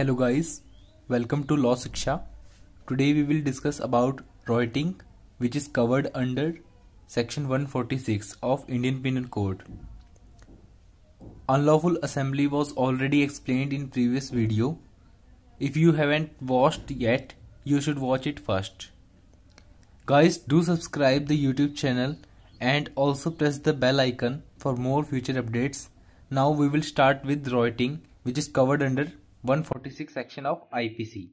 Hello guys, welcome to Law Siksha. Today we will discuss about rioting which is covered under section 146 of Indian Penal Code. Unlawful assembly was already explained in previous video. If you haven't watched yet, you should watch it first. Guys, do subscribe the YouTube channel and also press the bell icon for more future updates. Now we will start with rioting which is covered under 146 section of IPC.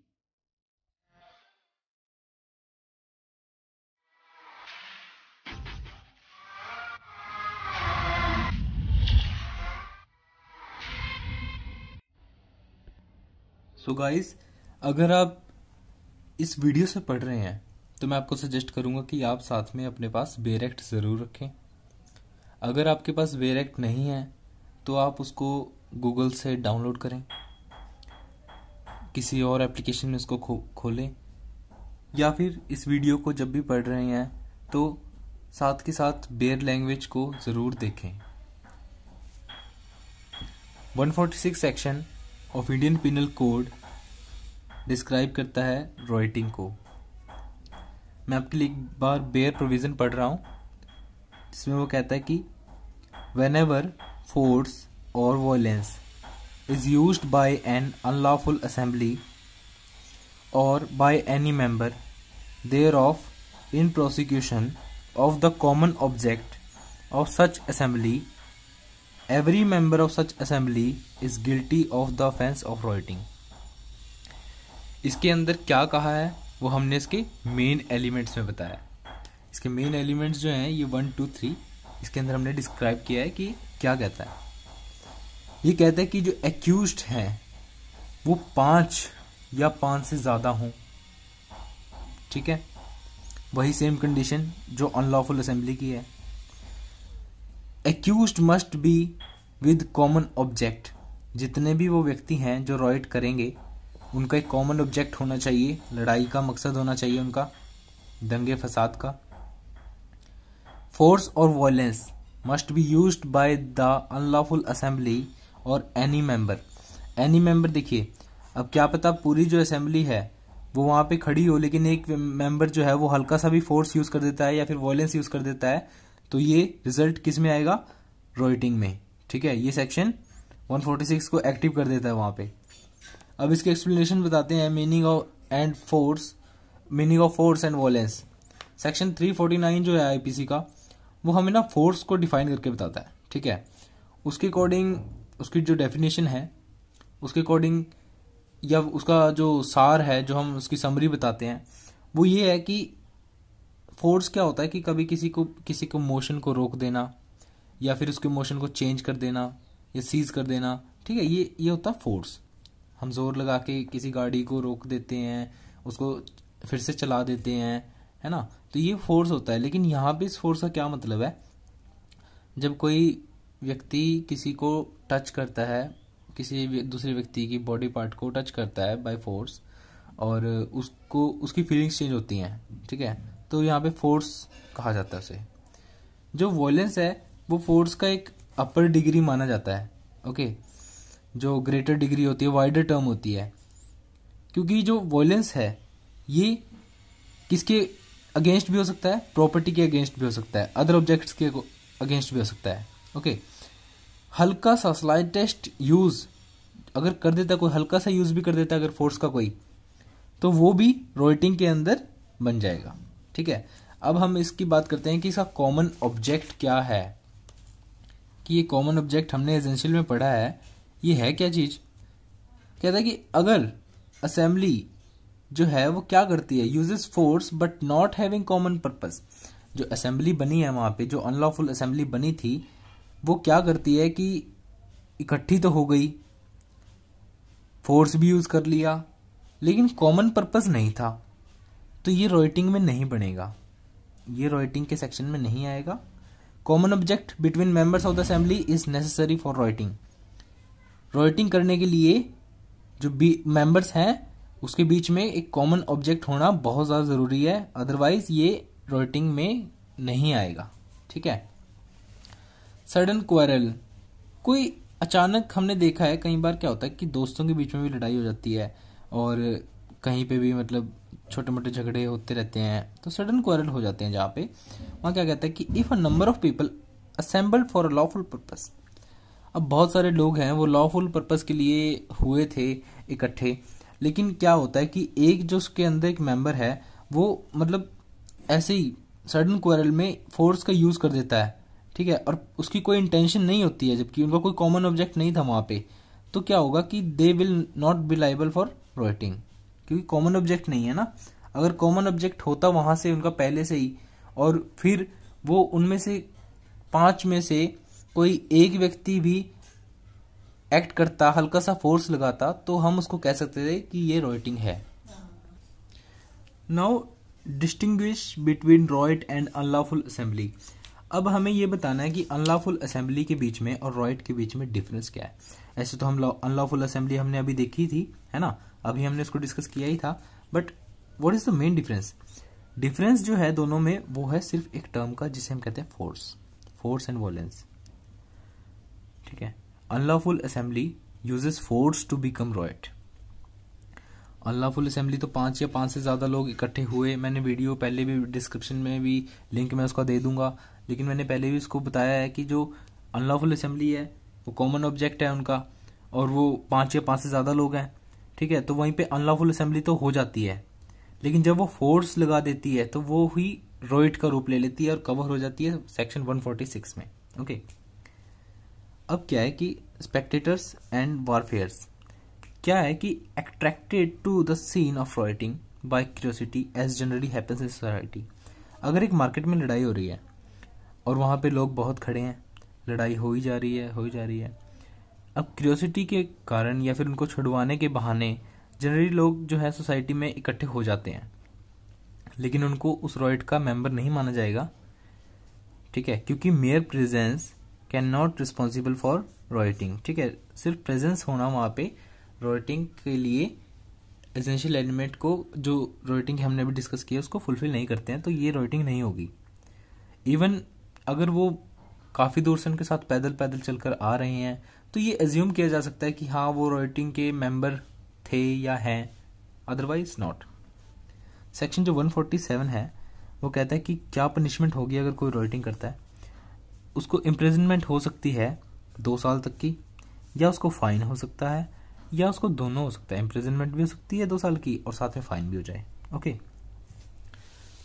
So guys अगर आप इस video से पढ़ रहे हैं तो मैं आपको सजेस्ट करूंगा कि आप साथ में अपने पास बेरेक्ट ज़रूर रखें अगर आपके पास बेरेक्ट नहीं है तो आप उसको गूगल से डाउनलोड करें किसी और एप्लीकेशन में इसको खो खोलें या फिर इस वीडियो को जब भी पढ़ रहे हैं तो साथ के साथ बेयर लैंग्वेज को ज़रूर देखें 146 section of Indian penal code describe करता है रॉइटिंग को मैं आपके लिए एक बार बेयर प्रोविज़न पढ़ रहा हूँ जिसमें वो कहता है कि वेन एवर फोर्स और violence is used by an unlawful assembly or by any member thereof in prosecution of the common object of such assembly every member of such assembly is guilty of the offense of rioting इसके अंदर क्या कहा है वो हमने इसके main elements में बताया इसके मेन एलिमेंट्स जो हैं ये वन टू थ्री इसके अंदर हमने डिस्क्राइब किया है कि क्या कहता है ये कहता है कि जो एक्यूज है वो पांच या पांच से ज़्यादा हों ठीक है वही सेम कंडीशन जो अनलॉफुल असेंबली की है accused must be with common object जितने भी वो व्यक्ति हैं जो रॉयट करेंगे उनका एक कॉमन ऑब्जेक्ट होना चाहिए लड़ाई का मकसद होना चाहिए उनका दंगे फसाद का फोर्स और violence must be use by the unlawful assembly और एनी मेंबर एनी मेंबर देखिए अब क्या पता पूरी जो असेंबली है वो वहाँ पे खड़ी हो लेकिन एक मेंबर जो है वो हल्का सा भी फोर्स यूज़ कर देता है या फिर वॉयलेंस यूज़ कर देता है तो ये रिजल्ट किस में आएगा रोइटिंग में ठीक है ये सेक्शन 146 को एक्टिव कर देता है वहाँ पे अब इसके एक्सप्लेनेशन बताते हैं meaning of and force meaning of force and violence section 349 जो है आईपीसी का वो हमें ना फोर्स को डिफाइन करके बताता है ठीक है उसके अकॉर्डिंग उसकी जो डेफिनेशन है उसके अकॉर्डिंग या उसका जो सार है जो हम उसकी समरी बताते हैं वो ये है कि फोर्स क्या होता है कि कभी किसी को किसी को मोशन को रोक देना या फिर उसके मोशन को चेंज कर देना या सीज कर देना ठीक है ये ये होता है फोर्स हम जोर लगा के किसी गाड़ी को रोक देते हैं उसको फिर से चला देते हैं है ना तो ये फोर्स होता है लेकिन यहाँ पे इस फोर्स का क्या मतलब है जब कोई व्यक्ति किसी को टच करता है किसी दूसरे व्यक्ति की बॉडी पार्ट को टच करता है बाय फोर्स और उसको उसकी फीलिंग्स चेंज होती हैं ठीक है तो यहाँ पे फोर्स कहा जाता है उसे जो वॉयलेंस है वो फोर्स का एक अपर डिग्री माना जाता है ओके जो ग्रेटर डिग्री होती है वाइडर टर्म होती है क्योंकि जो वॉयलेंस है ये किसके अगेंस्ट भी हो सकता है प्रॉपर्टी के अगेंस्ट भी हो सकता है अदर ऑब्जेक्ट्स के अगेंस्ट भी हो सकता है ओके हल्का सा स्लाइटेस्ट यूज़ अगर कर देता कोई हल्का सा यूज़ भी कर देता अगर फोर्स का कोई तो वो भी रोइटिंग के अंदर बन जाएगा ठीक है अब हम इसकी बात करते हैं कि इसका कॉमन ऑब्जेक्ट क्या है कि ये कॉमन ऑब्जेक्ट हमने एजेंशियल में पढ़ा है ये है क्या चीज़ कहता है कि अगर असेंबली जो है वो क्या करती है uses force but not having common purpose जो असेंबली बनी है वहां पे जो अनलॉफुल असेंबली बनी थी वो क्या करती है कि इकट्ठी तो हो गई फोर्स भी यूज़ कर लिया लेकिन कॉमन पर्पस नहीं था तो ये रॉइटिंग में नहीं बनेगा ये रॉइटिंग के सेक्शन में नहीं आएगा common object between members of the assembly is necessary for rioting rioting करने के लिए जो बी मेंबर्स हैं उसके बीच में एक कॉमन ऑब्जेक्ट होना बहुत ज़्यादा ज़रूरी है अदरवाइज़ ये रॉइटिंग में नहीं आएगा ठीक है सडन क्वारल कोई अचानक हमने देखा है कई बार क्या होता है कि दोस्तों के बीच में भी लड़ाई हो जाती है और कहीं पे भी मतलब छोटे मोटे झगड़े होते रहते हैं तो सडन क्वारल हो जाते हैं जहाँ पे वहाँ क्या कहता है कि if a number of people assembled for a lawful purpose अब बहुत सारे लोग हैं वो लॉफुल पर्पस के लिए हुए थे इकट्ठे लेकिन क्या होता है कि एक जो उसके अंदर एक मेंबर है वो मतलब ऐसे ही सडन क्वारल में फोर्स का यूज़ कर देता है ठीक है और उसकी कोई इंटेंशन नहीं होती है जबकि उनका कोई कॉमन ऑब्जेक्ट नहीं था वहां पे तो क्या होगा कि they will not be liable for rioting क्योंकि कॉमन ऑब्जेक्ट नहीं है ना अगर कॉमन ऑब्जेक्ट होता वहां से उनका पहले से ही और फिर वो उनमें से पांच में से कोई एक व्यक्ति भी एक्ट करता हल्का सा फोर्स लगाता तो हम उसको कह सकते थे कि ये रॉयटिंग है now distinguish between riot and unlawful assembly अब हमें ये बताना है कि अनलॉफुल असेंबली के बीच में और रॉइट के बीच में डिफरेंस क्या है ऐसे तो हम अनलॉफुल असेंबली हमने अभी देखी थी है ना अभी हमने उसको डिस्कस किया ही था but what is the main difference difference जो है दोनों में वो है सिर्फ एक टर्म का जिसे हम कहते हैं फोर्स फोर्स एंड वॉलेंस ठीक है unlawful assembly uses force to become riot full assembly तो पांच या पांच से ज़्यादा लोग इकट्ठे हुए मैंने वीडियो पहले भी डिस्क्रिप्शन में भी लिंक मैं उसका दे दूंगा लेकिन मैंने पहले भी उसको बताया है कि जो अनलॉफुल असेंबली है वो कॉमन ऑब्जेक्ट है उनका और वो पाँच या पाँच से ज़्यादा लोग हैं ठीक है तो वहीं पे अनलॉफुल असेंबली तो हो जाती है लेकिन जब वो फोर्स लगा देती है तो वो ही रोइट का रूप ले लेती है और कवर हो जाती है सेक्शन वन में ओके अब क्या है कि स्पेक्टेटर्स एंड वारफेयर्स क्या है कि attracted to the scene of rioting by curiosity as generally happens in society अगर एक मार्केट में लड़ाई हो रही है और वहाँ पे लोग बहुत खड़े हैं लड़ाई हो ही जा रही है हो ही जा रही है अब क्यूरोसिटी के कारण या फिर उनको छुड़वाने के बहाने जनरली लोग जो है सोसाइटी में इकट्ठे हो जाते हैं लेकिन उनको उस रॉयट का मेंबर नहीं माना जाएगा ठीक है क्योंकि mere presence can not responsible for rioting ठीक है सिर्फ प्रेजेंस होना वहाँ पे रोटिंग के लिए एसेंशियल एलिमेंट को जो रोटिंग हमने अभी डिस्कस किया उसको फुलफिल नहीं करते हैं तो ये रोटिंग नहीं होगी इवन अगर वो काफ़ी दूर से उनके साथ पैदल पैदल चलकर आ रहे हैं तो ये एज्यूम किया जा सकता है कि हाँ वो रोटेटिंग के मेंबर थे या हैं अदरवाइज नॉट सेक्शन जो 147 है वो कहता है कि क्या पनिशमेंट होगी अगर कोई रोइटिंग करता है उसको इम्प्रेजनमेंट हो सकती है दो साल तक की या उसको फाइन हो सकता है या उसको दोनों हो सकता है इम्प्रिजनमेंट भी हो सकती है दो साल की और साथ में फाइन भी हो जाए ओके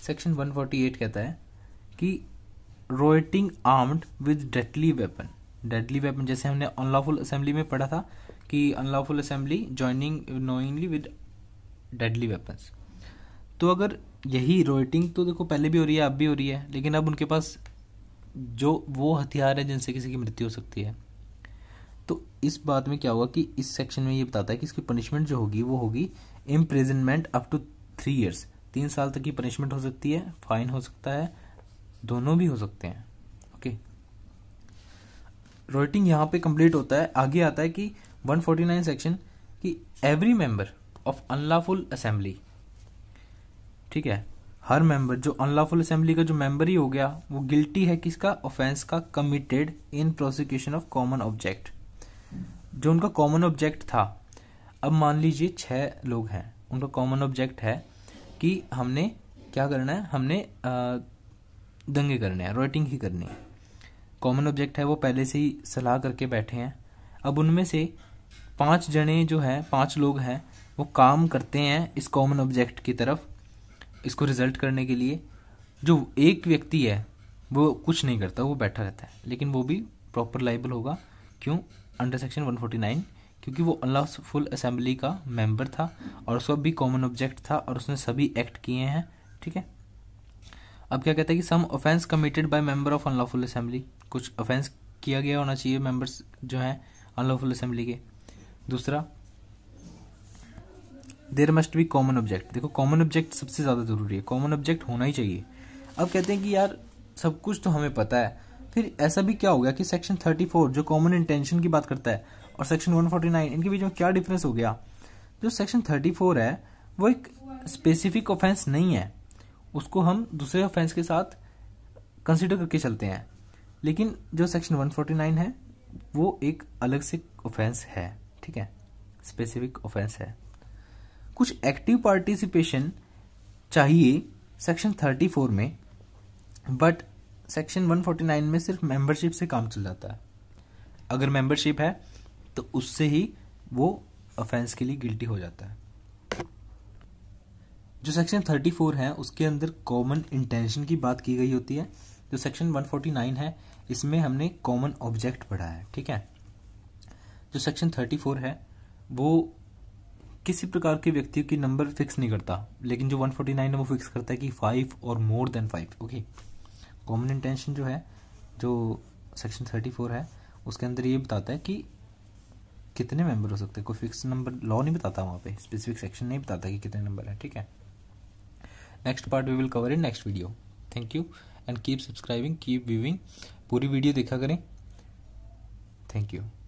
सेक्शन 148 कहता है कि rioting armed with deadly weapon deadly weapon जैसे हमने अनलॉफुल असेंबली में पढ़ा था कि unlawful assembly joining knowingly with deadly weapons तो अगर यही रोइटिंग तो देखो पहले भी हो रही है अब भी हो रही है लेकिन अब उनके पास जो वो हथियार है जिनसे किसी की मृत्यु हो सकती है तो इस बात में क्या हुआ कि इस सेक्शन में ये बताता है कि इसकी पनिशमेंट जो होगी वो होगी imprisonment up to three years तीन साल तक की पनिशमेंट हो सकती है फाइन हो सकता है दोनों भी हो सकते हैं ओके रोइटिंग यहाँ पे कंप्लीट होता है आगे आता है कि 149 सेक्शन कि every member of unlawful assembly ठीक है हर मेंबर जो अनलॉफुल असेंबली का जो मेंबर ही हो गया वो गिल्टी है किसका ऑफेंस का committed in prosecution of common object जो उनका कॉमन ऑब्जेक्ट था अब मान लीजिए छह लोग हैं उनका कॉमन ऑब्जेक्ट है कि हमने क्या करना है हमने दंगे करने हैं रोटिंग ही करनी है कॉमन ऑब्जेक्ट है वो पहले से ही सलाह करके बैठे हैं अब उनमें से पांच जने जो हैं पांच लोग हैं वो काम करते हैं इस कॉमन ऑब्जेक्ट की तरफ इसको रिजल्ट करने के लिए जो एक व्यक्ति है वो कुछ नहीं करता वो बैठा रहता है लेकिन वो भी प्रॉपर लाइबल होगा क्यों अंडर सेक्शन 149 क्योंकि वो अल्लाह फुल असेंबली का मेंबर था और उसका भी कॉमन ऑब्जेक्ट था और उसने सभी एक्ट किए हैं ठीक है अब क्या कहते हैं कि some offence committed by member of unlawful assembly कुछ ऑफेंस किया गया होना चाहिए मेंबर्स जो हैं अनलॉफुल असेंबली के दूसरा there must be common object देखो कॉमन ऑब्जेक्ट सबसे ज़्यादा ज़रूरी है कॉमन ऑब्जेक्ट होना ही चाहिए अब कहते हैं कि यार सब कुछ तो हमें पता है फिर ऐसा भी क्या हो गया कि सेक्शन 34 जो कॉमन इंटेंशन की बात करता है और सेक्शन 149 इनके बीच में क्या डिफरेंस हो गया जो सेक्शन 34 है वो एक स्पेसिफिक ऑफेंस नहीं है उसको हम दूसरे ऑफेंस के साथ कंसिडर करके चलते हैं लेकिन जो सेक्शन 149 है वो एक अलग से ऑफेंस है ठीक है स्पेसिफिक ऑफेंस है कुछ एक्टिव पार्टिसिपेशन चाहिए सेक्शन 34 में बट सेक्शन 149 में सिर्फ मेंबरशिप से काम चल जाता है अगर मेंबरशिप है तो उससे ही वो ऑफेंस के लिए गिल्टी हो जाता है जो सेक्शन 34 है उसके अंदर कॉमन इंटेंशन की बात की गई होती है जो सेक्शन 149 है इसमें हमने कॉमन ऑब्जेक्ट पढ़ा है ठीक है जो सेक्शन 34 है वो किसी प्रकार के व्यक्तियों की नंबर फिक्स नहीं करता लेकिन जो 149 है वो फिक्स करता है कि फाइव और more than five okay common intention जो है जो सेक्शन थर्टी फोर है उसके अंदर ये बताता है कि कितने मेंबर हो सकते हैं कोई फिक्स नंबर लॉ नहीं बताता वहाँ पे स्पेसिफिक सेक्शन नहीं बताता कि कितने नंबर है ठीक है next part we will cover in next video thank you and keep subscribing keep viewing पूरी वीडियो देखा करें थैंक यू